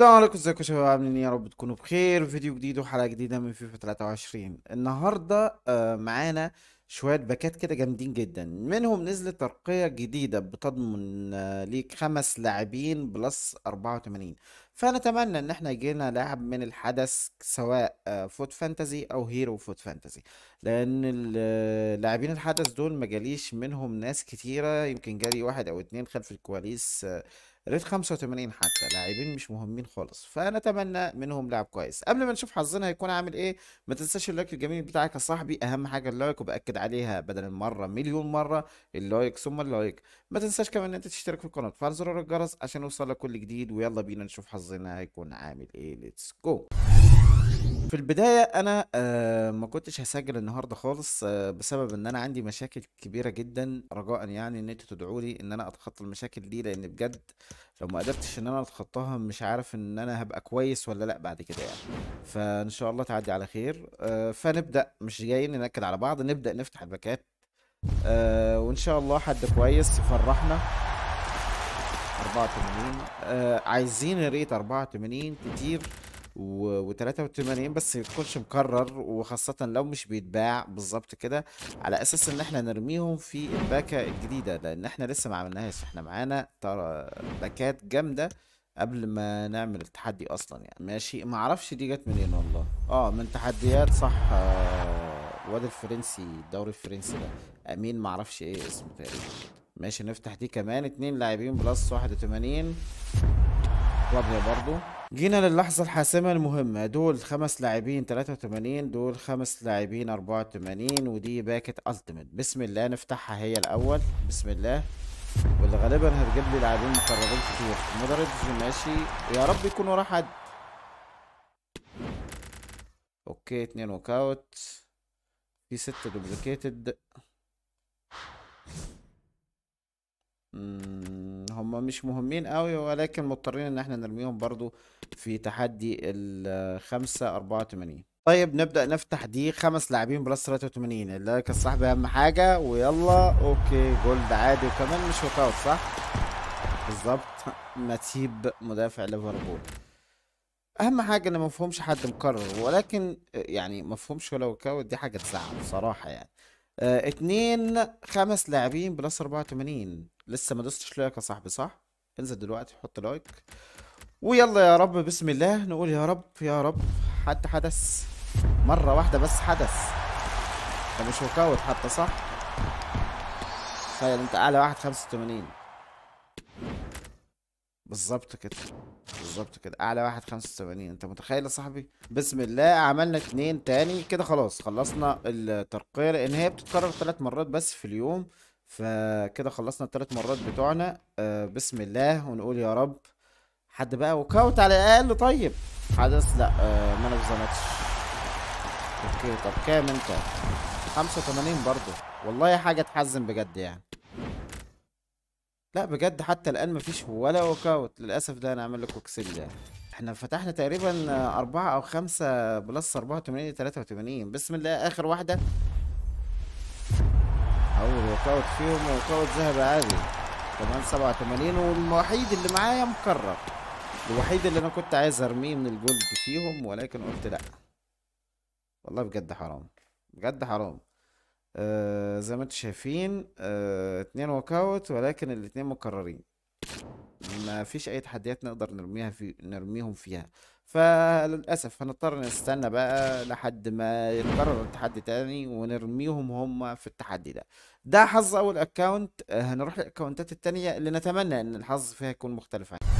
السلام عليكم ازيكم يا شباب عاملين ايه؟ يا رب تكونوا بخير فيديو جديد وحلقه جديده من فيفا 23 النهارده آه، معانا شويه باكات كده جامدين جدا منهم نزلت ترقيه جديده بتضمن آه، ليك خمس لاعبين بلس 84 فنتمنى ان احنا يجي لنا لاعب من الحدث سواء آه، فوت فانتزي او هيرو فوت فانتزي لان اللاعبين الحدث دول ما جاليش منهم ناس كتيره يمكن جالي واحد او اتنين خلف الكواليس ريت 85 حتى لاعبين مش مهمين خالص فنتمنى منهم لعب كويس قبل ما نشوف حظنا هيكون عامل ايه ما تنساش اللايك الجميل بتاعك يا صاحبي اهم حاجه اللايك وباكد عليها بدل المره مليون مره اللايك ثم اللايك ما تنساش كمان ان انت تشترك في القناه وتفعل زرار الجرس عشان يوصلك كل جديد ويلا بينا نشوف حظنا هيكون عامل ايه ليتس جو في البداية أنا آه، ما كنتش هسجل النهاردة خالص آه، بسبب إن أنا عندي مشاكل كبيرة جدا رجاء يعني إن أنتوا تدعوا لي إن أنا أتخطى المشاكل دي لأن بجد لو ما قدرتش إن أنا أتخطاها مش عارف إن أنا هبقى كويس ولا لأ بعد كده يعني فإن شاء الله تعدي على خير آه، فنبدأ مش جايين ننكد على بعض نبدأ نفتح الباكات وإن شاء الله حد كويس يفرحنا 84 عايزين ريت 84 كتير و83 بس يكونش مكرر وخاصة لو مش بيتباع بالظبط كده على اساس ان احنا نرميهم في الباكة الجديدة لان احنا لسه ما عملناهاش احنا معانا ترى باكات جامدة قبل ما نعمل التحدي اصلا يعني ماشي ما اعرفش دي جت منين والله اه من تحديات صح الواد آه، الفرنسي الدوري الفرنسي ده امين ما اعرفش ايه اسمه تقريبا ماشي نفتح دي كمان اتنين لاعبين بلس 81 كلابيا برضو جينا للحظة الحاسمة المهمة دول خمس لاعبين 83 دول خمس لاعبين 84 ودي باكت التمت بسم الله نفتحها هي الأول بسم الله واللي غالبا هتجيب لي لاعبين مقربين كتير مودريتش ماشي يا رب يكون ورا حد اوكي اتنين نوك اوت في ستة دوبليكيتد هم مش مهمين قوي ولكن مضطرين ان احنا نرميهم برضو في تحدي الخمسة أربعة 84 طيب نبدأ نفتح دي خمس لاعبين بلس 83 اللي لك الصاحب أهم حاجة ويلا أوكي جولد عادي وكمان مش هوك أوت صح؟ بالظبط ماتيب مدافع ليفربول أهم حاجة إن فهمش حد مكرر ولكن يعني فهمش ولا هوك أوت دي حاجة تزعل صراحة يعني اثنين آه، اتنين خمس لاعبين بلس 84 لسه ما دوستش لايك يا صاحبي صح؟ انزل دلوقتي حط لايك ويلا يا رب بسم الله نقول يا رب يا رب حتى حدث مرة واحدة بس حدث ده مش وكاوت اوت حتى صح؟ تخيل انت اعلى واحد 85 بالظبط كده بالظبط كده اعلى واحد 85 انت متخيل يا صاحبي بسم الله عملنا اتنين تاني كده خلاص خلصنا الترقيه لان هي بتتكرر ثلاث مرات بس في اليوم فكده خلصنا الثلاث مرات بتوعنا آه بسم الله ونقول يا رب حد بقى وكاوت على الاقل طيب حدث لا آه مان اوف اوكي طب كام انت 85 برضه والله حاجه تحزن بجد يعني لا بجد حتى الان مفيش ولا ووك اوت للاسف ده انا عامل لكم يعني احنا فتحنا تقريبا أربعة أو خمسة بلس أربعة 83 تلاتة بسم الله آخر واحدة أول ووك أوت فيهم ووك أوت ذهب عادي كمان سبعة والوحيد اللي معايا مكرر الوحيد اللي أنا كنت عايز أرميه من الجولد فيهم ولكن قلت لأ والله بجد حرام بجد حرام آه زي ما انتم شايفين آه اتنين ووك اوت ولكن الاتنين مكررين ما فيش اي تحديات نقدر نرميها في نرميهم فيها فللاسف هنضطر نستنى بقى لحد ما يتكرر التحدي تاني ونرميهم هم في التحدي ده ده حظ اول اكونت آه، هنروح للاكونتات التانية اللي نتمنى ان الحظ فيها يكون مختلف عنها.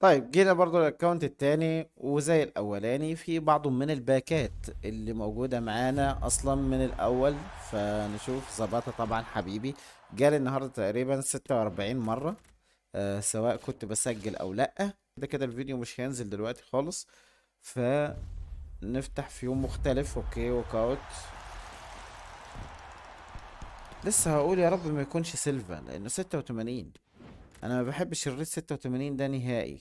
طيب جينا برضو للاكونت التاني وزي الاولاني في بعض من الباكات اللي موجودة معانا اصلا من الاول فنشوف زبطة طبعا حبيبي جالي النهاردة تقريبا 46 مرة آه سواء كنت بسجل او لا ده كده الفيديو مش هينزل دلوقتي خالص فنفتح في يوم مختلف اوكي ووك اوت لسه هقول يا رب ما يكونش سيلفا لانه 86 انا ما بحبش الريت 86 ده نهائي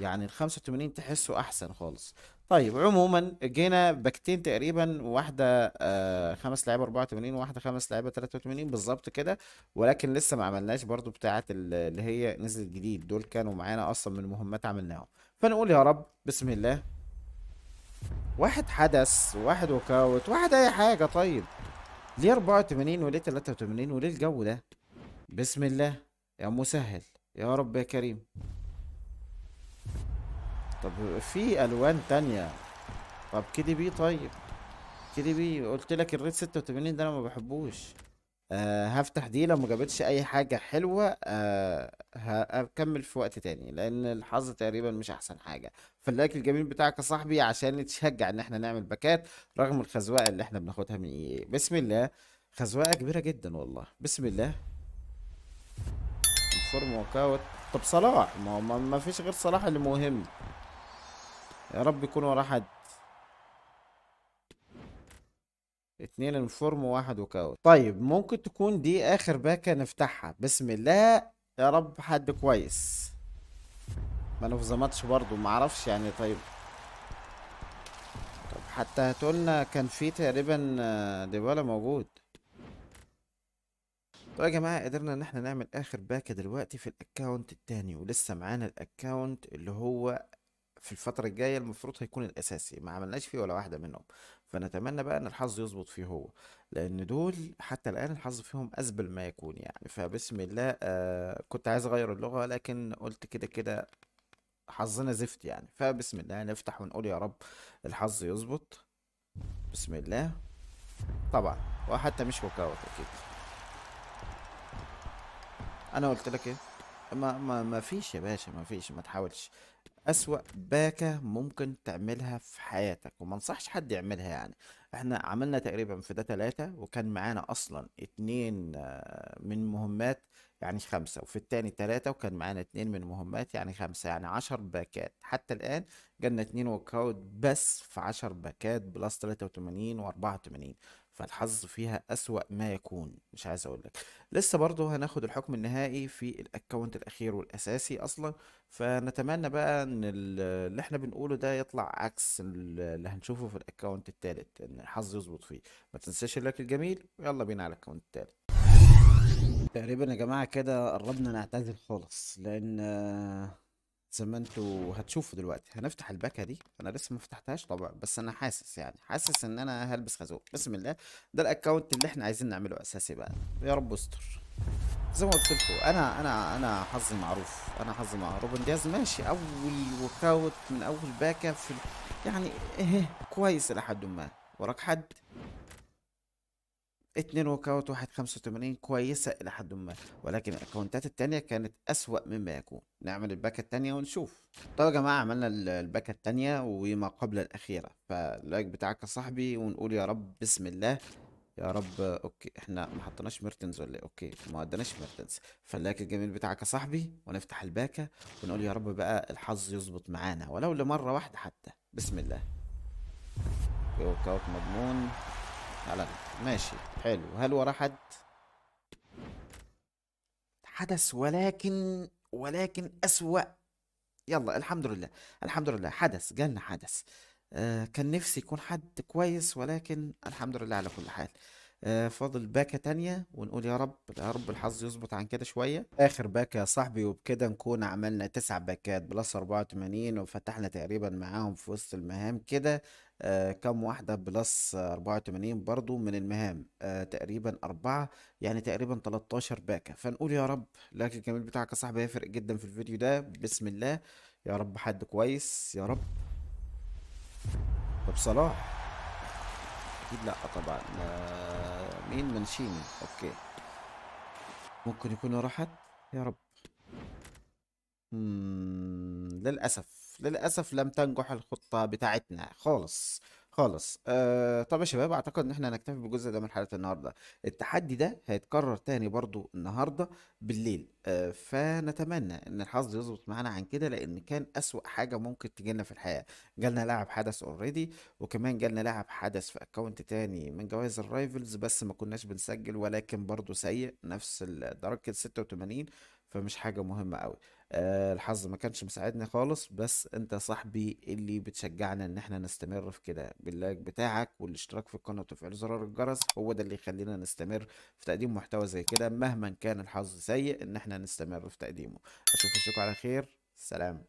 يعني ال 85 تحسه احسن خالص طيب عموما جينا باكتين تقريبا واحده آه خمس لعيبه 84 وواحده خمس لعيبه 83 بالظبط كده ولكن لسه ما عملناش برضو بتاعه اللي هي نزلت جديد دول كانوا معانا اصلا من مهمات عملناهم فنقول يا رب بسم الله واحد حدث واحد وكاوت واحد اي حاجه طيب ليه 84 وليه 83 وليه الجو ده بسم الله يا مسهل يا رب يا كريم طب في الوان تانية طب كده بي طيب كده بي قلت لك الريد 86 ده انا ما بحبوش أه هفتح دي لو ما جابتش اي حاجة حلوة أه هكمل في وقت تاني لان الحظ تقريبا مش احسن حاجة فاللايك الجميل بتاعك يا صاحبي عشان تشجع ان احنا نعمل باكات رغم الخزوقة اللي احنا بناخدها من ايه بسم الله خزوقة كبيرة جدا والله بسم الله فورم وكاوت طب صلاح ما ما فيش غير صلاح اللي مهم يا رب يكون ورا حد اتنين انفورم وواحد وكاوت طيب ممكن تكون دي اخر باكة نفتحها بسم الله يا رب حد كويس ما نفظمتش برضو معرفش يعني طيب طب حتى هتقولنا كان في تقريبا آه، ديبالا موجود طيب يا جماعة قدرنا ان احنا نعمل اخر باكة دلوقتي في الاكونت التاني ولسه معانا الاكونت اللي هو في الفترة الجاية المفروض هيكون الأساسي ما عملناش فيه ولا واحدة منهم فنتمنى بقى إن الحظ يظبط فيه هو لأن دول حتى الآن الحظ فيهم أسبل ما يكون يعني فبسم الله آه كنت عايز أغير اللغة لكن قلت كده كده حظنا زفت يعني فبسم الله نفتح ونقول يا رب الحظ يظبط بسم الله طبعا وحتى مش وكاوت أكيد انا قلت لك ايه ما ما ما فيش يا باشا ما فيش ما تحاولش اسوأ باكة ممكن تعملها في حياتك وما انصحش حد يعملها يعني احنا عملنا تقريبا في ده تلاتة وكان معانا اصلا اتنين آه، من مهمات يعني خمسة وفي التاني تلاتة وكان معانا اتنين من مهمات يعني خمسة يعني عشر باكات حتى الآن جالنا اتنين وكاود بس في عشر باكات بلس 83 و وأربعة فالحظ فيها أسوأ ما يكون مش عايز أقول لك لسه برضه هناخد الحكم النهائي في الأكونت الأخير والأساسي أصلا فنتمنى بقى إن اللي إحنا بنقوله ده يطلع عكس اللي هنشوفه في الأكونت التالت إن الحظ يظبط فيه ما تنساش اللايك الجميل ويلا بينا على الأكونت التالت تقريبا يا جماعة كده قربنا نعتزل خالص لأن زي ما انتوا هتشوفوا دلوقتي هنفتح الباكه دي انا لسه ما فتحتهاش طبعا بس انا حاسس يعني حاسس ان انا هلبس خازوق بسم الله ده الاكونت اللي احنا عايزين نعمله اساسي بقى يا رب استر زي ما قلت لكم انا انا انا حظي معروف انا حظي معروف روبن دياز ماشي اول ورك اوت من اول باكه في يعني ايه كويس الى حد ما وراك حد اتنين ورك اوت واحد خمسة وتمانين كويسة إلى حد ما ولكن الأكونتات التانية كانت أسوأ مما يكون نعمل الباكة التانية ونشوف طيب يا جماعة عملنا الباكة التانية وما قبل الأخيرة فاللايك بتاعك يا صاحبي ونقول يا رب بسم الله يا رب اوكي احنا ما حطيناش ميرتنز ولا إيه؟ اوكي ما اديناش ميرتنز فاللايك الجميل بتاعك يا صاحبي ونفتح الباكه ونقول يا رب بقى الحظ يظبط معانا ولو لمره واحده حتى بسم الله اوكي اوت مضمون علنا ماشي حلو هل ورا حد حدث ولكن ولكن أسوأ يلا الحمد لله الحمد لله حدث جالنا حدث آه كان نفسي يكون حد كويس ولكن الحمد لله على كل حال آه، فاضل باكة تانية ونقول يا رب يا رب الحظ يظبط عن كده شوية آخر باكة يا صاحبي وبكده نكون عملنا تسع باكات بلس 84 وفتحنا تقريبا معاهم في وسط المهام كده آه كم واحدة بلس 84 برضو من المهام آه تقريبا أربعة يعني تقريبا 13 باكة فنقول يا رب لكن الجميل بتاعك يا صاحبي هيفرق جدا في الفيديو ده بسم الله يا رب حد كويس يا رب طب صلاح اكيد لا طبعا آه، مين منشيني اوكي ممكن يكونوا راحت يا رب مم. للاسف للاسف لم تنجح الخطه بتاعتنا خالص خالص آه طب يا شباب اعتقد ان احنا هنكتفي بالجزء ده من حلقه النهارده التحدي ده هيتكرر تاني برضو النهارده بالليل آه فنتمنى ان الحظ يظبط معانا عن كده لان كان اسوا حاجه ممكن تجينا في الحياه جالنا لاعب حدث اوريدي وكمان جالنا لاعب حدث في اكونت تاني من جوائز الرايفلز بس ما كناش بنسجل ولكن برضو سيء نفس الدرجه 86 فمش حاجه مهمه قوي آه، الحظ ما كانش مساعدني خالص بس انت صاحبي اللي بتشجعنا ان احنا نستمر في كده باللايك بتاعك والاشتراك في القناة وتفعيل زرار الجرس هو ده اللي يخلينا نستمر في تقديم محتوى زي كده مهما كان الحظ سيء ان احنا نستمر في تقديمه اشوفكم على خير سلام